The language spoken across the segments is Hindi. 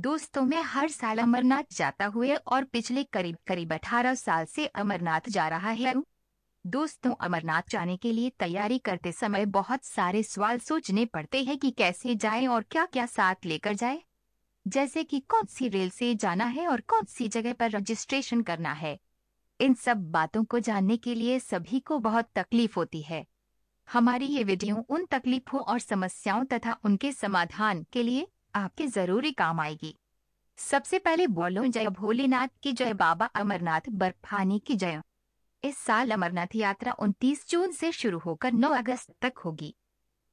दोस्तों मैं हर साल अमरनाथ जाता हुए और पिछले करीब करीब अठारह साल से अमरनाथ जा रहा है दोस्तों अमरनाथ जाने के लिए तैयारी करते समय बहुत सारे सवाल सोचने पड़ते हैं कि कैसे जाएं और क्या क्या साथ लेकर जाए जैसे कि कौन सी रेल से जाना है और कौन सी जगह पर रजिस्ट्रेशन करना है इन सब बातों को जानने के लिए सभी को बहुत तकलीफ होती है हमारी ये वीडियो उन तकलीफों और समस्याओं तथा उनके समाधान के लिए आपके जरूरी काम आएगी सबसे पहले बोलो जय भोलेनाथ की जय बाबा अमरनाथ बर्फानी की जय इस साल अमरनाथ यात्रा 29 जून से शुरू होकर 9 अगस्त तक होगी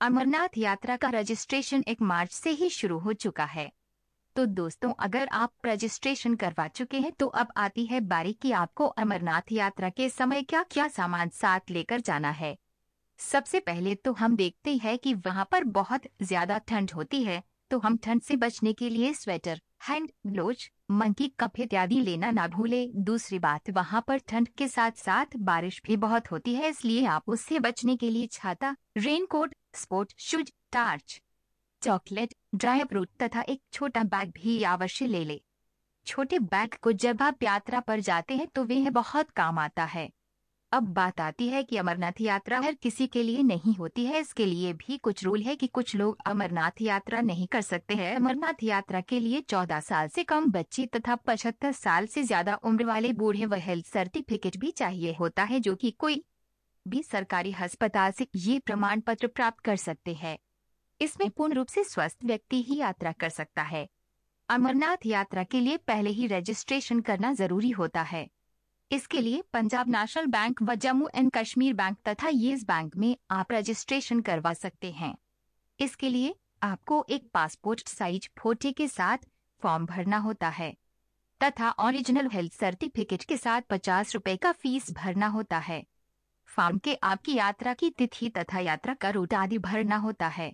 अमरनाथ यात्रा का रजिस्ट्रेशन 1 मार्च से ही शुरू हो चुका है तो दोस्तों अगर आप रजिस्ट्रेशन करवा चुके हैं तो अब आती है बारी कि आपको अमरनाथ यात्रा के समय क्या क्या सामान साथ लेकर जाना है सबसे पहले तो हम देखते हैं कि वहाँ पर बहुत ज्यादा ठंड होती है तो हम ठंड से बचने के लिए sweater hand gloves monkey cap इत्यादि लेना ना भूले दूसरी बात वहाँ पर ठंड के साथ साथ बारिश भी बहुत होती है इसलिए आप उससे बचने के लिए छाता raincoat sport shoes torch chocolate dry fruit तथा एक छोटा बैग भी अवश्य ले ले छोटे बैग को जब आप यात्रा पर जाते हैं तो वह बहुत काम आता है अब बात आती है कि अमरनाथ यात्रा हर किसी के लिए नहीं होती है इसके लिए भी कुछ रूल है कि कुछ लोग अमरनाथ यात्रा नहीं कर सकते हैं अमरनाथ यात्रा के लिए 14 साल से कम बच्चे तथा पचहत्तर साल से ज्यादा उम्र वाले बूढ़े व हेल्थ सर्टिफिकेट भी चाहिए होता है जो कि कोई भी सरकारी अस्पताल से ये प्रमाण पत्र प्राप्त कर सकते हैं इसमें पूर्ण रूप से स्वस्थ व्यक्ति ही यात्रा कर सकता है अमरनाथ यात्रा के लिए पहले ही रजिस्ट्रेशन करना जरूरी होता है इसके लिए पंजाब नेशनल बैंक व जम्मू एंड कश्मीर बैंक तथा येस बैंक में आप रजिस्ट्रेशन करवा सकते हैं इसके लिए आपको एक पासपोर्ट साइज फोटे के साथ फॉर्म भरना होता है तथा ओरिजिनल हेल्थ सर्टिफिकेट के साथ पचास रूपए का फीस भरना होता है फॉर्म के आपकी यात्रा की तिथि तथा यात्रा का रूट आदि भरना होता है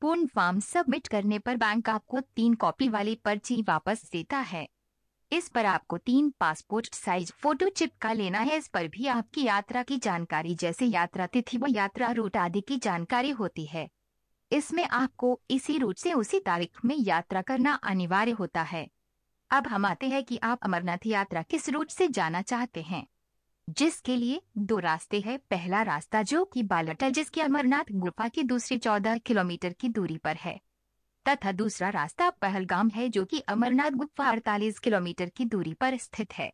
पूर्ण फॉर्म सबमिट करने पर बैंक आपको तीन कॉपी वाली पर्ची वापस देता है इस पर आपको तीन पासपोर्ट साइज फोटो चिपका लेना है इस पर भी आपकी यात्रा की जानकारी जैसे यात्रा तिथि व यात्रा रूट आदि की जानकारी होती है इसमें आपको इसी रूट से उसी तारीख में यात्रा करना अनिवार्य होता है अब हम आते हैं कि आप अमरनाथ यात्रा किस रूट से जाना चाहते हैं जिसके लिए दो रास्ते हैं पहला रास्ता जो कि बालट जिसकी अमरनाथ गुफा की दूसरी चौदह किलोमीटर की दूरी पर है तथा दूसरा रास्ता पहलगाम है जो कि अमरनाथ गुफा अड़तालीस किलोमीटर की दूरी पर स्थित है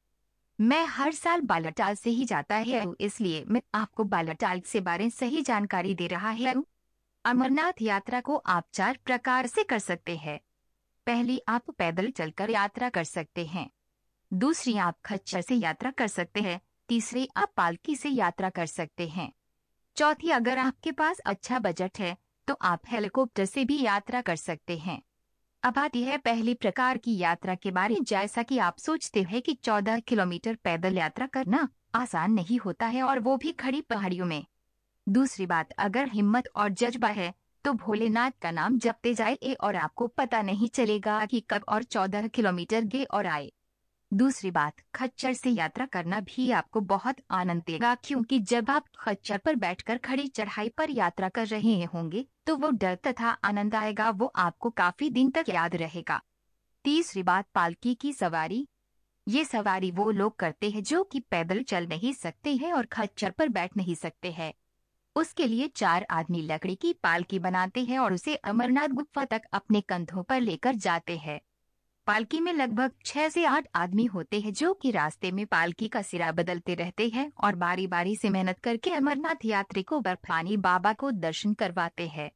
मैं हर साल बालाटाल से ही जाता है इसलिए मैं आपको बालाटाल से बारे सही जानकारी दे रहा है अमरनाथ यात्रा को आप चार प्रकार से कर सकते हैं पहली आप पैदल चलकर यात्रा कर सकते हैं दूसरी आप खच्चर से यात्रा कर सकते हैं तीसरी आप पालकी से यात्रा कर सकते हैं चौथी अगर आपके पास अच्छा बजट है तो आप हेलीकॉप्टर से भी यात्रा कर सकते हैं अब आती है पहली प्रकार की यात्रा के बारे जैसा कि आप सोचते हैं कि 14 किलोमीटर पैदल यात्रा करना आसान नहीं होता है और वो भी खड़ी पहाड़ियों में दूसरी बात अगर हिम्मत और जज्बा है तो भोलेनाथ का नाम जपते जाए और आपको पता नहीं चलेगा कि कब और 14 किलोमीटर गए और आए दूसरी बात खच्चर से यात्रा करना भी आपको बहुत आनंद देगा क्योंकि जब आप खच्चर पर बैठकर खड़ी चढ़ाई पर यात्रा कर रहे होंगे तो वो डर तथा आनंद आएगा वो आपको काफी दिन तक याद रहेगा तीसरी बात पालकी की सवारी ये सवारी वो लोग करते हैं जो कि पैदल चल नहीं सकते हैं और खच्चर पर बैठ नहीं सकते हैं उसके लिए चार आदमी लकड़ी की पालकी बनाते हैं और उसे अमरनाथ गुफा तक अपने कंधों पर लेकर जाते हैं पालकी में लगभग छह से आठ आदमी होते हैं जो कि रास्ते में पालकी का सिरा बदलते रहते हैं और बारी बारी से मेहनत करके अमरनाथ यात्री को बर्फानी बाबा को दर्शन करवाते हैं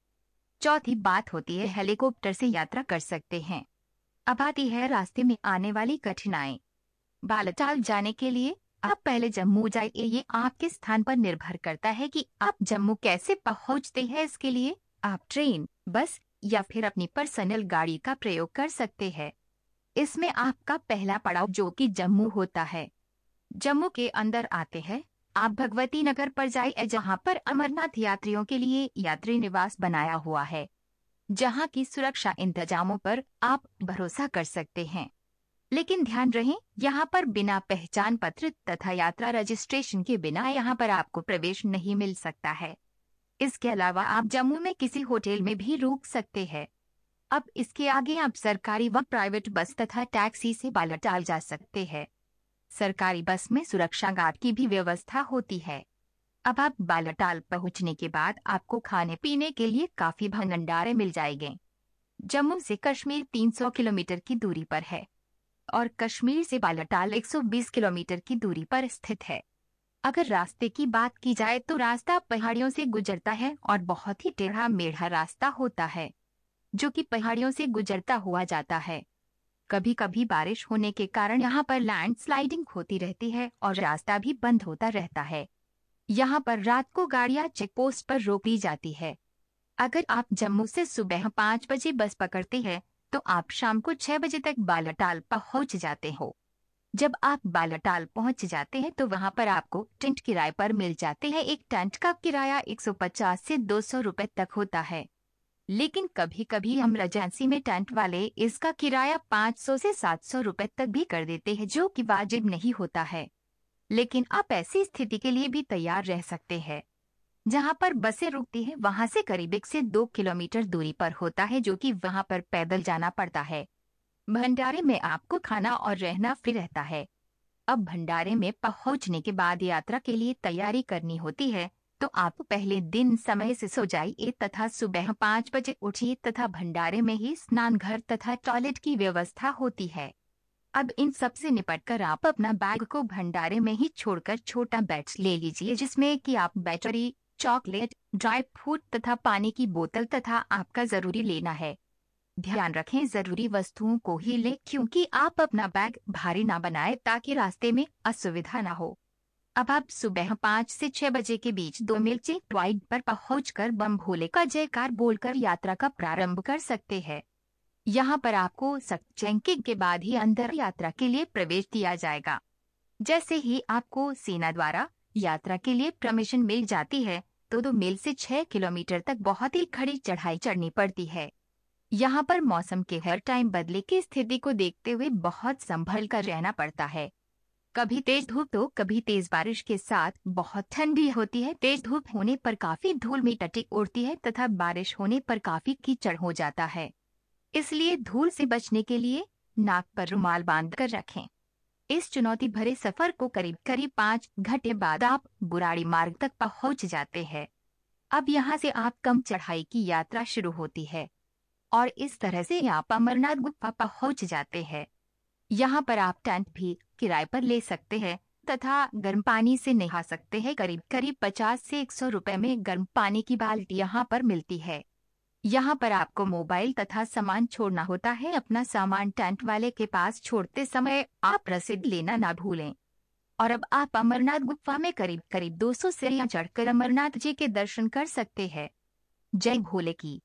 चौथी बात होती है हेलीकॉप्टर से यात्रा कर सकते हैं अब आती है रास्ते में आने वाली कठिनाई बालटाल जाने के लिए आप पहले जम्मू जाइए ये आपके स्थान पर निर्भर करता है कि आप जम्मू कैसे पहुंचते हैं इसके लिए आप ट्रेन बस या फिर अपनी पर्सनल गाड़ी का प्रयोग कर सकते हैं इसमें आपका पहला पड़ाव जो कि जम्मू होता है जम्मू के अंदर आते हैं आप भगवती नगर पर जाए जहां पर अमरनाथ यात्रियों के लिए यात्री निवास बनाया हुआ है जहां की सुरक्षा इंतजामों पर आप भरोसा कर सकते हैं लेकिन ध्यान रहे यहाँ पर बिना पहचान पत्र तथा यात्रा रजिस्ट्रेशन के बिना यहाँ पर आपको प्रवेश नहीं मिल सकता है इसके अलावा आप जम्मू में किसी होटल में भी रुक सकते हैं अब इसके आगे आप सरकारी व प्राइवेट बस तथा टैक्सी से बाल टाल जा सकते हैं सरकारी बस में सुरक्षा गार्ड की भी व्यवस्था होती है अब आप बालाटाल पहुंचने के बाद आपको खाने पीने के लिए काफी भंडारे मिल जाएंगे जम्मू से कश्मीर 300 किलोमीटर की दूरी पर है और कश्मीर से बालाटाल 120 किलोमीटर की दूरी पर स्थित है अगर रास्ते की बात की जाए तो रास्ता पहाड़ियों से गुजरता है और बहुत ही टेढ़ा मेढ़ा रास्ता होता है जो कि पहाड़ियों से गुजरता हुआ जाता है कभी कभी बारिश होने के कारण यहाँ पर लैंडस्लाइडिंग होती रहती है और रास्ता भी बंद होता रहता है यहाँ पर रात को गाड़ियाँ चेक पोस्ट पर ली जाती है अगर आप जम्मू से सुबह पाँच बजे बस पकड़ते हैं तो आप शाम को छह बजे तक बालाटाल पहुंच जाते हो जब आप बालाटाल पहुंच जाते हैं तो वहाँ पर आपको टेंट किराए पर मिल जाते हैं एक टेंट का किराया 150 से 200 रुपए तक होता है लेकिन कभी कभी इमरजेंसी हम्म। में टेंट वाले इसका किराया 500 से 700 रुपए तक भी कर देते हैं जो कि वाजिब नहीं होता है लेकिन आप ऐसी स्थिति के लिए भी तैयार रह सकते हैं जहां पर बसें रुकती हैं वहां से करीब एक से दो किलोमीटर दूरी पर होता है जो कि वहां पर पैदल जाना पड़ता है भंडारे में आपको खाना और रहना फ्री रहता है अब भंडारे में पहुंचने के बाद यात्रा के लिए तैयारी करनी होती है तो आप पहले दिन समय से सो जाइए तथा सुबह पाँच बजे उठिए तथा भंडारे में ही स्नान घर तथा टॉयलेट की व्यवस्था होती है अब इन सब से निपट कर आप अपना बैग को भंडारे में ही छोड़कर छोटा बैच ले लीजिए जिसमें कि आप बैटरी चॉकलेट ड्राई फ्रूट तथा पानी की बोतल तथा आपका जरूरी लेना है ध्यान रखें जरूरी वस्तुओं को ही ले क्योंकि आप अपना बैग भारी ना बनाए ताकि रास्ते में असुविधा ना हो अब आप सुबह पाँच से छह बजे के बीच दो मिल ट्वाइट पर पर कर बम भोले का जयकार बोलकर यात्रा का प्रारंभ कर सकते हैं यहाँ पर आपको चैंकिंग के बाद ही अंदर यात्रा के लिए प्रवेश दिया जाएगा जैसे ही आपको सेना द्वारा यात्रा के लिए परमिशन मिल जाती है तो दो मील से छह किलोमीटर तक बहुत ही खड़ी चढ़ाई चढ़नी पड़ती है यहाँ पर मौसम के हर टाइम बदले की स्थिति को देखते हुए बहुत संभल कर रहना पड़ता है कभी तेज धूप तो कभी तेज बारिश के साथ बहुत ठंडी होती है तेज धूप होने पर काफी धूल में टटी उड़ती है तथा बारिश होने पर काफी कीचड़ हो जाता है इसलिए धूल से बचने के लिए नाक पर रुमाल बांध कर रखें इस चुनौती भरे सफर को करीब करीब पाँच घंटे बाद आप बुराड़ी मार्ग तक पहुंच जाते हैं अब यहाँ से आप कम चढ़ाई की यात्रा शुरू होती है और इस तरह से आप अमरनाथ गुफा पहुंच जाते हैं यहाँ पर आप टेंट भी किराए पर ले सकते हैं तथा गर्म पानी से नहा सकते हैं करीब करीब 50 से 100 रुपए में गर्म पानी की बाल्टी यहाँ पर मिलती है यहाँ पर आपको मोबाइल तथा सामान छोड़ना होता है अपना सामान टेंट वाले के पास छोड़ते समय आप रसीद लेना ना भूलें और अब आप अमरनाथ गुफा में करीब करीब 200 सौ सीढ़ियाँ चढ़कर अमरनाथ जी के दर्शन कर सकते हैं जय भोले की